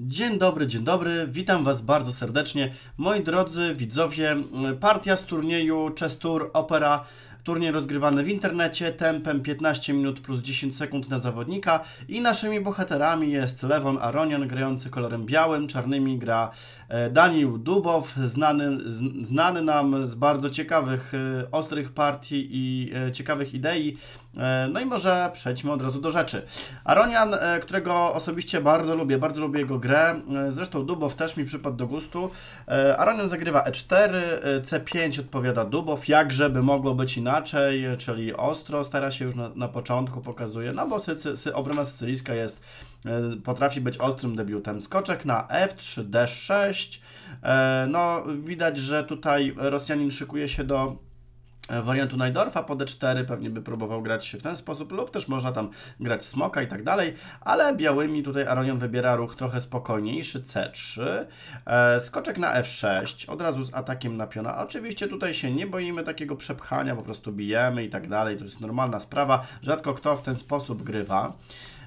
Dzień dobry, dzień dobry, witam Was bardzo serdecznie. Moi drodzy widzowie, partia z turnieju Chess Tour Opera Turniej rozgrywany w internecie tempem 15 minut plus 10 sekund na zawodnika i naszymi bohaterami jest Lewon Aronian grający kolorem białym, czarnymi gra e, Daniel Dubow, znany, znany nam z bardzo ciekawych, e, ostrych partii i e, ciekawych idei. No i może przejdźmy od razu do rzeczy. Aronian, którego osobiście bardzo lubię, bardzo lubię jego grę, zresztą Dubow też mi przypadł do gustu. Aronian zagrywa E4, C5 odpowiada Dubow, jakże by mogło być inaczej inaczej, czyli ostro stara się już na, na początku, pokazuje, no bo sycy, sy, obrona sycylijska jest, e, potrafi być ostrym debiutem. Skoczek na F3, D6, e, no widać, że tutaj Rosjanin szykuje się do E, wariantu Najdorfa po d4, pewnie by próbował grać w ten sposób, lub też można tam grać smoka i tak dalej, ale białymi tutaj Aronion wybiera ruch trochę spokojniejszy, c3, e, skoczek na f6, od razu z atakiem na piona, oczywiście tutaj się nie boimy takiego przepchania, po prostu bijemy i tak dalej, to jest normalna sprawa, rzadko kto w ten sposób grywa.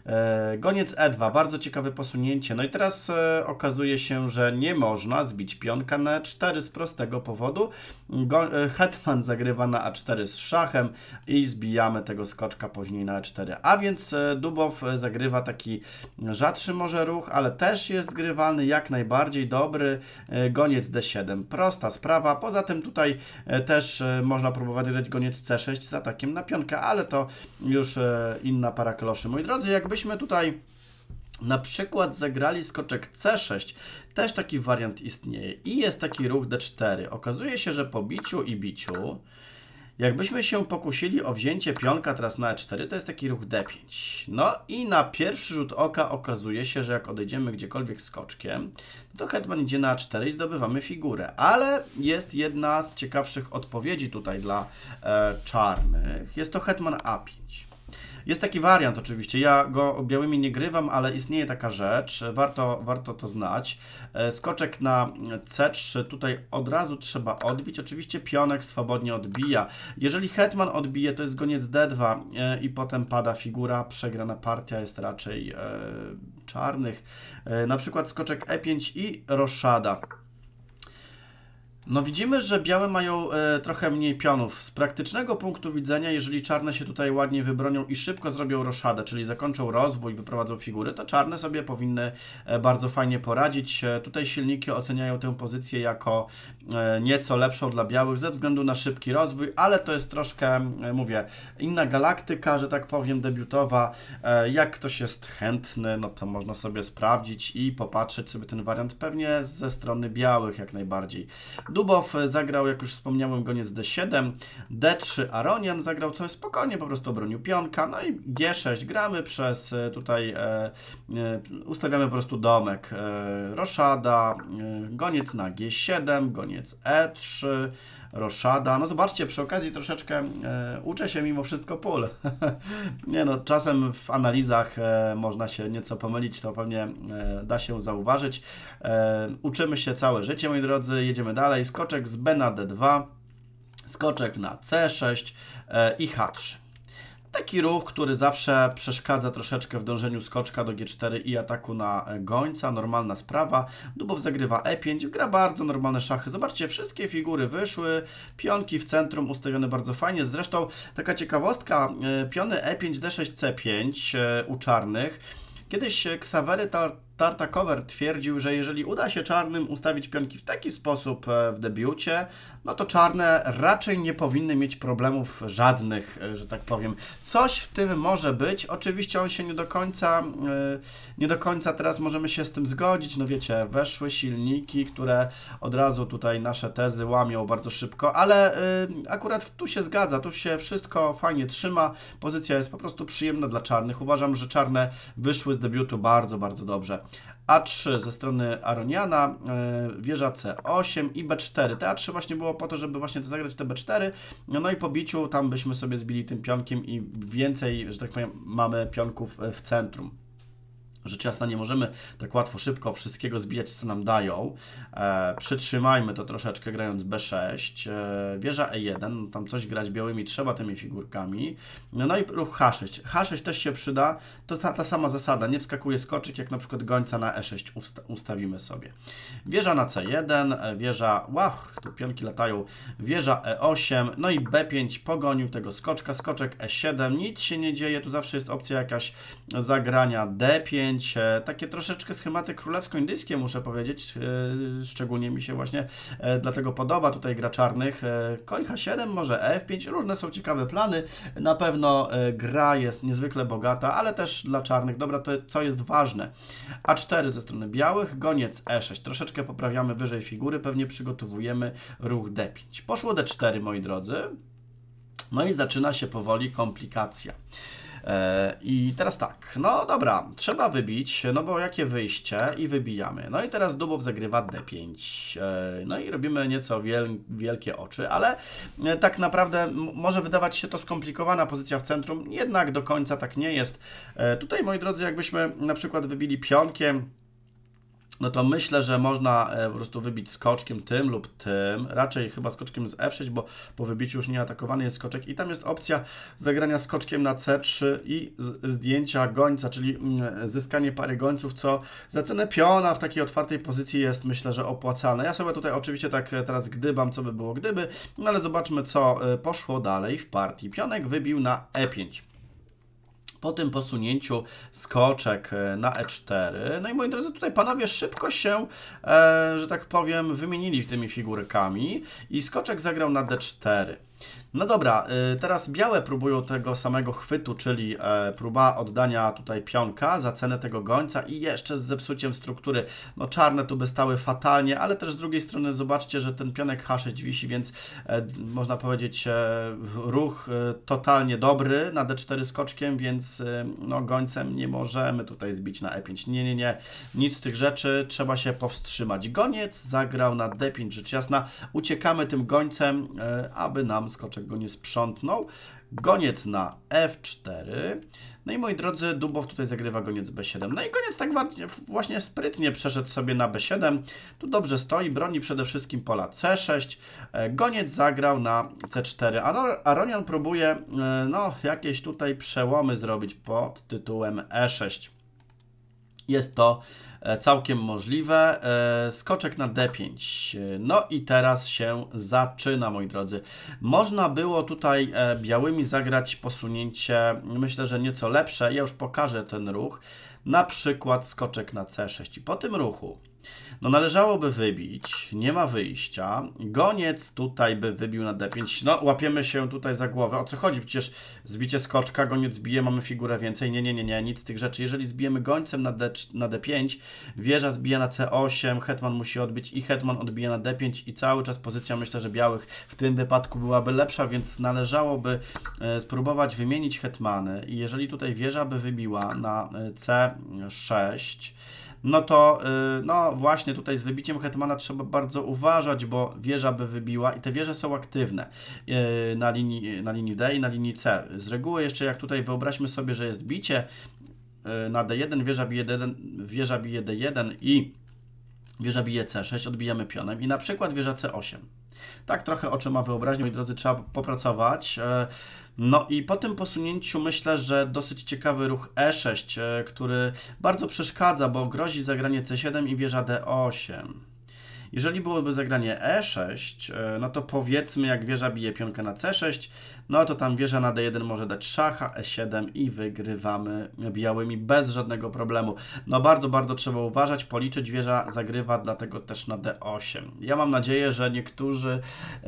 E, goniec E2, bardzo ciekawe posunięcie. No i teraz e, okazuje się, że nie można zbić pionka na E4 z prostego powodu. E, Hetman zagrywa na A4 z szachem i zbijamy tego skoczka później na E4. A więc Dubow zagrywa taki rzadszy może ruch, ale też jest grywalny jak najbardziej dobry. Goniec D7, prosta sprawa. Poza tym tutaj też można próbować grać goniec C6 z atakiem na pionkę, ale to już inna para kloszy. Moi drodzy, jakby Gdybyśmy tutaj na przykład zagrali skoczek C6, też taki wariant istnieje i jest taki ruch D4. Okazuje się, że po biciu i biciu, jakbyśmy się pokusili o wzięcie pionka teraz na E4, to jest taki ruch D5. No i na pierwszy rzut oka okazuje się, że jak odejdziemy gdziekolwiek skoczkiem, to hetman idzie na e 4 i zdobywamy figurę. Ale jest jedna z ciekawszych odpowiedzi tutaj dla e, czarnych. Jest to hetman A5. Jest taki wariant oczywiście, ja go białymi nie grywam, ale istnieje taka rzecz, warto, warto to znać. E, skoczek na C3 tutaj od razu trzeba odbić, oczywiście pionek swobodnie odbija. Jeżeli hetman odbije, to jest goniec D2 e, i potem pada figura, przegrana partia jest raczej e, czarnych. Na przykład skoczek E5 i roszada. No widzimy, że białe mają e, trochę mniej pionów. Z praktycznego punktu widzenia, jeżeli czarne się tutaj ładnie wybronią i szybko zrobią roszadę, czyli zakończą rozwój, wyprowadzą figury, to czarne sobie powinny e, bardzo fajnie poradzić. E, tutaj silniki oceniają tę pozycję jako e, nieco lepszą dla białych ze względu na szybki rozwój, ale to jest troszkę, e, mówię, inna galaktyka, że tak powiem, debiutowa. E, jak ktoś jest chętny, no to można sobie sprawdzić i popatrzeć sobie ten wariant pewnie ze strony białych jak najbardziej. Dubow e, zagrał, jak już wspomniałem, goniec D7, D3 Aronian zagrał, co spokojnie po prostu obronił pionka, no i G6 gramy przez e, tutaj, e, e, ustawiamy po prostu domek, e, roszada, e, goniec na G7, goniec E3, Roszada. No zobaczcie, przy okazji troszeczkę e, uczę się mimo wszystko pól. nie no, czasem w analizach e, można się nieco pomylić, to pewnie e, da się zauważyć. E, uczymy się całe życie, moi drodzy. Jedziemy dalej. Skoczek z B na D2, skoczek na C6 e, i H3. Taki ruch, który zawsze przeszkadza troszeczkę w dążeniu skoczka do G4 i ataku na e, gońca. Normalna sprawa. Dubow zagrywa E5. Gra bardzo normalne szachy. Zobaczcie, wszystkie figury wyszły. Pionki w centrum ustawione bardzo fajnie. Zresztą taka ciekawostka. E, piony E5, D6, C5 u czarnych. Kiedyś e, ksawery Tartakower twierdził, że jeżeli uda się czarnym ustawić pionki w taki sposób e, w debiucie, no to czarne raczej nie powinny mieć problemów żadnych, e, że tak powiem. Coś w tym może być. Oczywiście on się nie do końca, e, nie do końca teraz możemy się z tym zgodzić. No wiecie, weszły silniki, które od razu tutaj nasze tezy łamią bardzo szybko, ale akurat tu się zgadza, tu się wszystko fajnie trzyma. Pozycja jest po prostu przyjemna dla czarnych. Uważam, że czarne wyszły z debiutu bardzo, bardzo dobrze. A3 ze strony Aroniana, e, wieża C8 i B4. Te A3 właśnie było po to, żeby właśnie zagrać te B4, no i po biciu tam byśmy sobie zbili tym pionkiem i więcej, że tak powiem, mamy pionków e, w centrum. Rzecz jasna nie możemy tak łatwo, szybko wszystkiego zbijać, co nam dają. E, przytrzymajmy to troszeczkę grając B6. E, wieża E1, no tam coś grać białymi trzeba tymi figurkami. No, no i ruch H6. H6 też się przyda. To ta, ta sama zasada, nie wskakuje skoczyk, jak na przykład gońca na E6 usta ustawimy sobie. Wieża na C1, e, wieża... Wow, tu pionki latają. Wieża E8, no i B5 pogonił tego skoczka. Skoczek E7, nic się nie dzieje, tu zawsze jest opcja jakaś zagrania D5, zdjęcie, takie troszeczkę schematy królewsko-indyjskie muszę powiedzieć, e, szczególnie mi się właśnie e, dlatego podoba, tutaj gra czarnych, e, koń H7, może F5, różne są ciekawe plany, na pewno gra jest niezwykle bogata, ale też dla czarnych, dobra, to co jest ważne, A4 ze strony białych, goniec E6, troszeczkę poprawiamy wyżej figury, pewnie przygotowujemy ruch D5. Poszło D4, moi drodzy, no i zaczyna się powoli komplikacja. E, I teraz tak, no dobra, trzeba wybić, no bo jakie wyjście i wybijamy. No i teraz Dubow zagrywa D5. E, no i robimy nieco wiel wielkie oczy, ale e, tak naprawdę może wydawać się to skomplikowana pozycja w centrum, jednak do końca tak nie jest. Tutaj, moi drodzy, jakbyśmy na przykład wybili pionkiem, no to myślę, że można e, po prostu wybić skoczkiem tym lub tym, raczej chyba skoczkiem z F6, bo po wybiciu już nieatakowany jest skoczek i tam jest opcja zagrania skoczkiem na C3 i zdjęcia gońca, czyli mm, zyskanie pary gońców, co za cenę piona w takiej otwartej pozycji jest myślę, że opłacalne. Ja sobie tutaj oczywiście tak e, teraz gdybam, co by było gdyby, no ale zobaczmy co e, poszło dalej w partii. Pionek wybił na E5 po tym posunięciu skoczek e, na E4. No i moi drodzy, tutaj panowie szybko się, e, że tak powiem, wymienili tymi figurkami i skoczek zagrał na D4. No dobra, y, teraz białe próbują tego samego chwytu, czyli e, próba oddania tutaj pionka za cenę tego gońca i jeszcze z zepsuciem struktury. No czarne tu by stały fatalnie, ale też z drugiej strony zobaczcie, że ten pionek H6 wisi, więc e, można powiedzieć e, ruch totalnie dobry na D4 skoczkiem, więc no gońcem nie możemy tutaj zbić na E5. Nie, nie, nie, nic z tych rzeczy, trzeba się powstrzymać. Goniec zagrał na D5, rzecz jasna. Uciekamy tym gońcem, aby nam nam skoczek go nie sprzątnął. Goniec na F4. No i moi drodzy, Dubow tutaj zagrywa goniec B7. No i goniec tak właśnie sprytnie przeszedł sobie na B7. Tu dobrze stoi, broni przede wszystkim pola C6. E, goniec zagrał na C4. Aronian próbuje e, no, jakieś tutaj przełomy zrobić pod tytułem E6. Jest to E, całkiem możliwe. E, skoczek na D5. No i teraz się zaczyna, moi drodzy. Można było tutaj e, białymi zagrać posunięcie, myślę, że nieco lepsze. Ja już pokażę ten ruch. Na przykład skoczek na C6. I po tym ruchu no należałoby wybić, nie ma wyjścia. Goniec tutaj by wybił na d5. No, łapiemy się tutaj za głowę. O co chodzi? Przecież zbicie skoczka, goniec bije, mamy figurę więcej. Nie, nie, nie, nie, nic z tych rzeczy. Jeżeli zbijemy gońcem na, D, na d5, wieża zbija na c8, hetman musi odbić i hetman odbije na d5 i cały czas pozycja, myślę, że białych w tym wypadku byłaby lepsza, więc należałoby e, spróbować wymienić hetmany. I jeżeli tutaj wieża by wybiła na e, c6, no to y, no właśnie tutaj z wybiciem Hetmana trzeba bardzo uważać, bo wieża by wybiła i te wieże są aktywne y, na linii, y, na linii D i na linii C. Z reguły jeszcze jak tutaj wyobraźmy sobie, że jest bicie na D1, wieża bije D1, wieża bije D1 i wieża bije C6, odbijamy pionem i na przykład wieża C8. Tak trochę oczyma wyobraźni, moi drodzy, trzeba popracować. No i po tym posunięciu myślę, że dosyć ciekawy ruch E6, e, który bardzo przeszkadza, bo grozi zagranie C7 i wieża D8. Jeżeli byłoby zagranie E6, e, no to powiedzmy jak wieża bije pionkę na C6, no to tam wieża na D1 może dać szacha, E7 i wygrywamy białymi bez żadnego problemu. No bardzo, bardzo trzeba uważać, policzyć, wieża zagrywa dlatego też na D8. Ja mam nadzieję, że niektórzy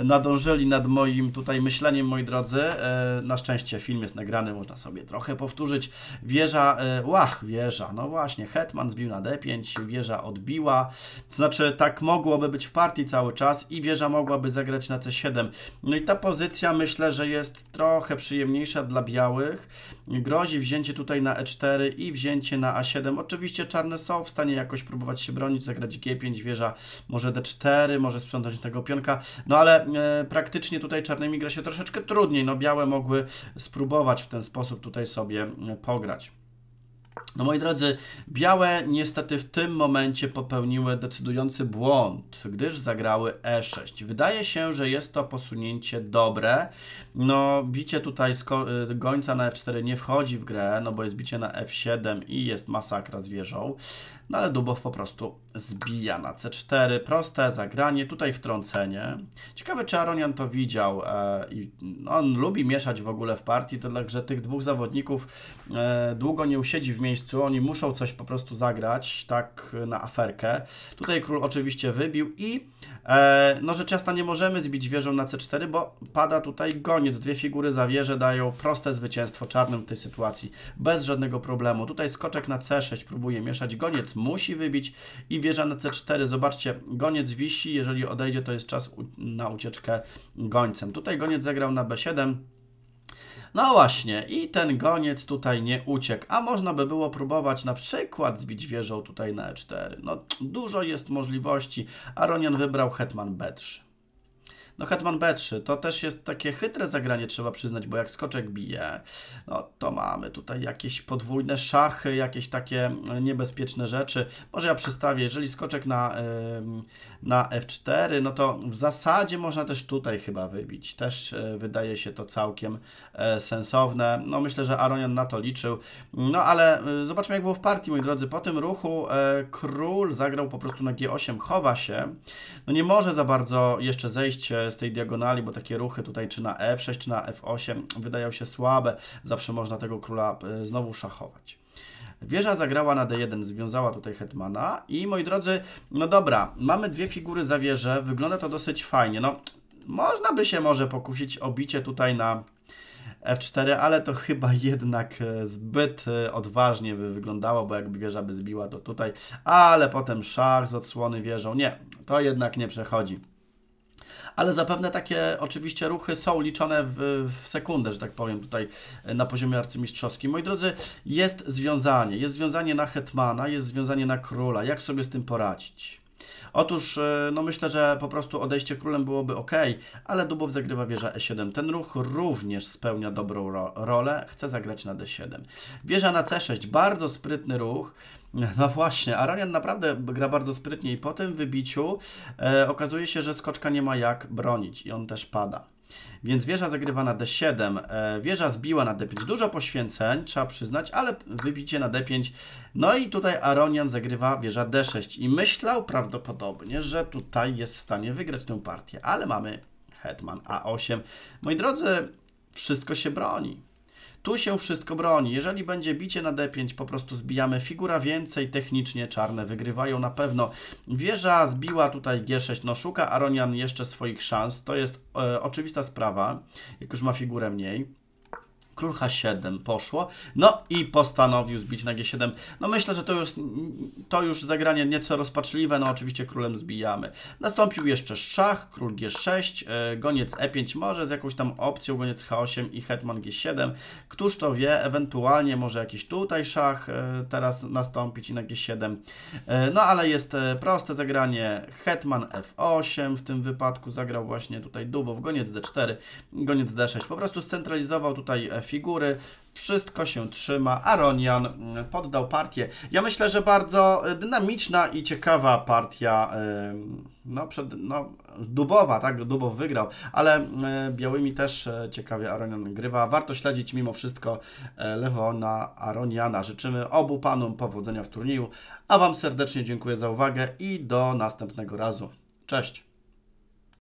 nadążyli nad moim tutaj myśleniem, moi drodzy. E, na szczęście film jest nagrany, można sobie trochę powtórzyć. Wieża, e, ła, wieża, no właśnie, Hetman zbił na D5, wieża odbiła, to znaczy tak mogło mogłoby być w partii cały czas i wieża mogłaby zagrać na C7. No i ta pozycja myślę, że jest trochę przyjemniejsza dla białych. Grozi wzięcie tutaj na E4 i wzięcie na A7. Oczywiście czarne są w stanie jakoś próbować się bronić, zagrać G5, wieża może D4, może sprzątać tego pionka, no ale e, praktycznie tutaj czarnymi gra się troszeczkę trudniej. No białe mogły spróbować w ten sposób tutaj sobie e, pograć. No moi drodzy, białe niestety w tym momencie popełniły decydujący błąd, gdyż zagrały E6. Wydaje się, że jest to posunięcie dobre. No bicie tutaj y, gońca na F4 nie wchodzi w grę, no bo jest bicie na F7 i jest masakra z wieżą. No ale Dubow po prostu zbija na C4. Proste zagranie, tutaj wtrącenie. Ciekawe, czy Aronian to widział. E, on lubi mieszać w ogóle w partii, to także tych dwóch zawodników e, długo nie usiedzi w miejscu. Oni muszą coś po prostu zagrać, tak na aferkę. Tutaj król oczywiście wybił i e, no rzecz jasna nie możemy zbić wieżą na C4, bo pada tutaj goniec. Dwie figury za wieżę dają proste zwycięstwo czarnym w tej sytuacji, bez żadnego problemu. Tutaj skoczek na C6 próbuje mieszać, goniec musi wybić i wieża na c4. Zobaczcie, goniec wisi, jeżeli odejdzie to jest czas na ucieczkę gońcem. Tutaj goniec zagrał na b7. No właśnie, i ten goniec tutaj nie uciekł, a można by było próbować na przykład zbić wieżą tutaj na e4. No, dużo jest możliwości, a Ronian wybrał hetman b3. No hetman b3, to też jest takie chytre zagranie, trzeba przyznać, bo jak skoczek bije, no to mamy tutaj jakieś podwójne szachy, jakieś takie e, niebezpieczne rzeczy. Może ja przystawię, jeżeli skoczek na, na f4, no to w zasadzie można też tutaj chyba wybić. Też e, wydaje się to całkiem e, sensowne. No myślę, że Aronian na to liczył. No ale zobaczmy jak było w partii, moi drodzy. Po tym ruchu król zagrał po prostu na g8, chowa się. No nie może za bardzo jeszcze zejść z tej diagonali, bo takie ruchy tutaj czy na F6, czy na F8 wydają się słabe. Zawsze można tego króla e, znowu szachować. Wieża zagrała na D1, związała tutaj Hetmana i moi drodzy, no dobra, mamy dwie figury za wieżę, wygląda to dosyć fajnie. No, można by się może pokusić o bicie tutaj na F4, ale to chyba jednak e, zbyt e, odważnie by wyglądało, bo jakby wieża by zbiła to tutaj, ale potem szach z odsłony wieżą. Nie, to jednak nie przechodzi ale zapewne takie oczywiście ruchy są liczone w, w sekundę, że tak powiem, tutaj e, na poziomie arcymistrzowskim. Moi drodzy, jest związanie, jest związanie na Hetmana, jest związanie na Króla. Jak sobie z tym poradzić? Otóż, e, no myślę, że po prostu odejście królem byłoby ok, ale Dubow zagrywa wieża e7. Ten ruch również spełnia dobrą ro rolę. Chce zagrać na d7. Wieża na c6. Bardzo sprytny ruch. No właśnie, Aronian naprawdę gra bardzo sprytnie i po tym wybiciu e, okazuje się, że skoczka nie ma jak bronić i on też pada. Więc wieża zagrywa na d7. E, wieża zbiła na d5. Dużo poświęceń, trzeba przyznać, ale wybicie na d5. No i tutaj Aronian zagrywa wieża d6. I myślał prawdopodobnie, że tutaj jest w stanie wygrać tę partię. Ale mamy hetman a8. Moi drodzy, wszystko się broni. Tu się wszystko broni. Jeżeli będzie bicie na d5, po prostu zbijamy figura więcej, technicznie czarne wygrywają na pewno. Wieża zbiła tutaj g6, no szuka Aronian jeszcze swoich szans, to jest e, oczywista sprawa, jak już ma figurę mniej król h7 poszło, no i postanowił zbić na g7. No myślę, że to już, to już zagranie nieco rozpaczliwe, no oczywiście królem zbijamy. Nastąpił jeszcze szach, król g6, e, goniec e5 może z jakąś tam opcją, goniec h8 i hetman g7. Któż to wie, ewentualnie może jakiś tutaj szach e, teraz nastąpić i na g7. E, no ale jest proste zagranie, hetman f8 w tym wypadku zagrał właśnie tutaj Dubow, goniec d4, goniec d6. Po prostu scentralizował tutaj f figury, wszystko się trzyma. Aronian mm, poddał partię. Ja myślę, że bardzo y, dynamiczna i ciekawa partia. Y, no, przed, no Dubowa, tak? Dubow wygrał, ale y, białymi też ciekawie Aronian grywa. Warto śledzić mimo wszystko Lewona Aroniana. Życzymy obu panom powodzenia w turnieju, a Wam serdecznie dziękuję za uwagę i do następnego razu. Cześć!